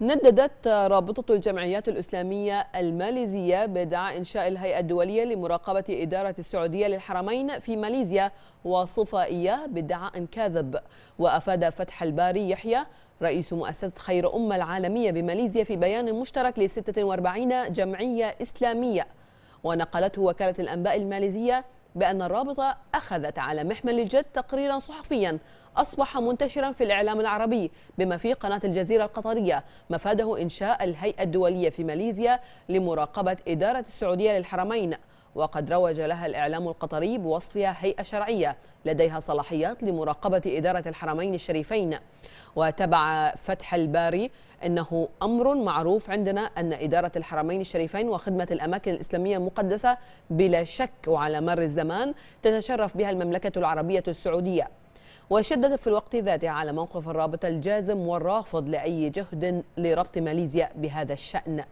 نددت رابطة الجمعيات الإسلامية الماليزية بدعاء إنشاء الهيئة الدولية لمراقبة إدارة السعودية للحرمين في ماليزيا وصفة إياه بدعاء كاذب وأفاد فتح الباري يحيى رئيس مؤسسة خير أمة العالمية بماليزيا في بيان مشترك ل 46 جمعية إسلامية ونقلته وكالة الأنباء الماليزية بأن الرابطة أخذت على محمل الجد تقريرا صحفيا أصبح منتشرا في الإعلام العربي بما في قناة الجزيرة القطرية مفاده إنشاء الهيئة الدولية في ماليزيا لمراقبة إدارة السعودية للحرمين وقد روج لها الإعلام القطري بوصفها هيئة شرعية لديها صلاحيات لمراقبة إدارة الحرمين الشريفين وتبع فتح الباري أنه أمر معروف عندنا أن إدارة الحرمين الشريفين وخدمة الأماكن الإسلامية المقدسة بلا شك وعلى مر الزمان تتشرف بها المملكة العربية السعودية وشدد في الوقت ذاته على موقف الرابط الجازم والرافض لأي جهد لربط ماليزيا بهذا الشأن